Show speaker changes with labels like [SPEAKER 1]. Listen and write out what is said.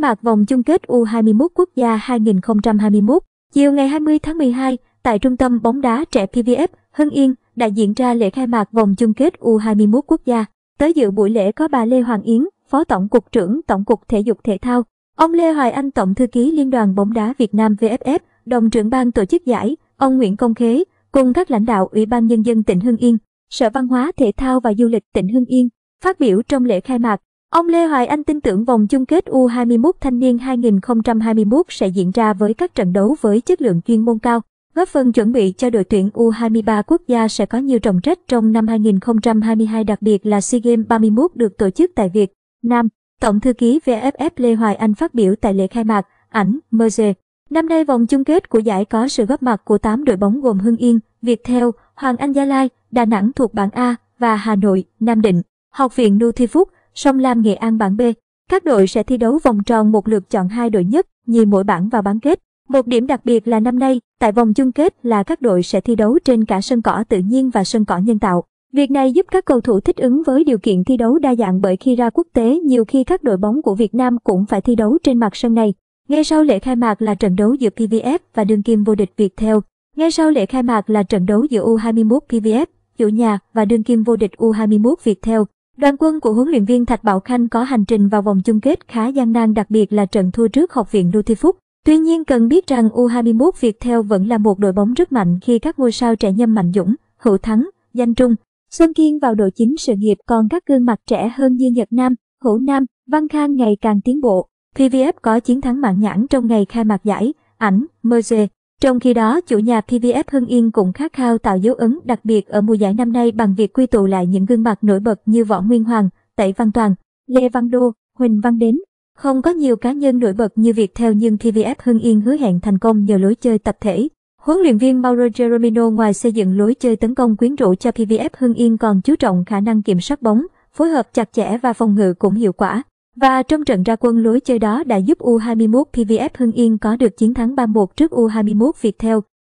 [SPEAKER 1] Khai mạc vòng chung kết U21 quốc gia 2021, chiều ngày 20 tháng 12, tại Trung tâm bóng đá trẻ PVF Hưng Yên đã diễn ra lễ khai mạc vòng chung kết U21 quốc gia. Tới dự buổi lễ có bà Lê Hoàng Yến, Phó Tổng cục trưởng Tổng cục Thể dục Thể thao, ông Lê Hoài Anh Tổng thư ký Liên đoàn bóng đá Việt Nam VFF, đồng trưởng ban tổ chức giải, ông Nguyễn Công Khế cùng các lãnh đạo Ủy ban nhân dân tỉnh Hưng Yên, Sở Văn hóa Thể thao và Du lịch tỉnh Hưng Yên. Phát biểu trong lễ khai mạc, Ông Lê Hoài Anh tin tưởng vòng chung kết U21 Thanh niên 2021 sẽ diễn ra với các trận đấu với chất lượng chuyên môn cao, góp phần chuẩn bị cho đội tuyển U23 quốc gia sẽ có nhiều trọng trách trong năm 2022 đặc biệt là SEA Games 31 được tổ chức tại Việt Nam. Tổng thư ký VFF Lê Hoài Anh phát biểu tại lễ khai mạc, ảnh Merge. Năm nay vòng chung kết của giải có sự góp mặt của 8 đội bóng gồm Hưng Yên, việt theo Hoàng Anh Gia Lai, Đà Nẵng thuộc bảng A và Hà Nội, Nam Định. Học viện Nutifood song Lam Nghệ An bảng B. Các đội sẽ thi đấu vòng tròn một lượt chọn hai đội nhất, nhì mỗi bảng vào bán kết. Một điểm đặc biệt là năm nay, tại vòng chung kết là các đội sẽ thi đấu trên cả sân cỏ tự nhiên và sân cỏ nhân tạo. Việc này giúp các cầu thủ thích ứng với điều kiện thi đấu đa dạng bởi khi ra quốc tế nhiều khi các đội bóng của Việt Nam cũng phải thi đấu trên mặt sân này. Ngay sau lễ khai mạc là trận đấu giữa PVF và đương kim vô địch Việt Theo. Ngay sau lễ khai mạc là trận đấu giữa U21 PVF, chủ nhà và đương kim vô địch U21 Việt Theo. Đoàn quân của huấn luyện viên Thạch Bảo Khanh có hành trình vào vòng chung kết khá gian nan đặc biệt là trận thua trước học viện Nutifoot. Phúc. Tuy nhiên cần biết rằng U21 Việt Theo vẫn là một đội bóng rất mạnh khi các ngôi sao trẻ nhâm Mạnh Dũng, Hữu Thắng, Danh Trung, Xuân Kiên vào đội chính sự nghiệp còn các gương mặt trẻ hơn như Nhật Nam, Hữu Nam, Văn Khang ngày càng tiến bộ. PVF có chiến thắng mạng nhãn trong ngày khai mạc giải, ảnh, Merge, trong khi đó, chủ nhà PVF Hưng Yên cũng khát khao tạo dấu ấn đặc biệt ở mùa giải năm nay bằng việc quy tụ lại những gương mặt nổi bật như Võ Nguyên Hoàng, Tẩy Văn Toàn, Lê Văn Đô, Huỳnh Văn Đến. Không có nhiều cá nhân nổi bật như việc theo nhưng PVF Hưng Yên hứa hẹn thành công nhờ lối chơi tập thể. Huấn luyện viên Mauro Geromino ngoài xây dựng lối chơi tấn công quyến rũ cho PVF Hưng Yên còn chú trọng khả năng kiểm soát bóng, phối hợp chặt chẽ và phòng ngự cũng hiệu quả. Và trong trận ra quân lối chơi đó đã giúp U21 PVF Hưng Yên có được chiến thắng 3-1 trước U21 Việt theo.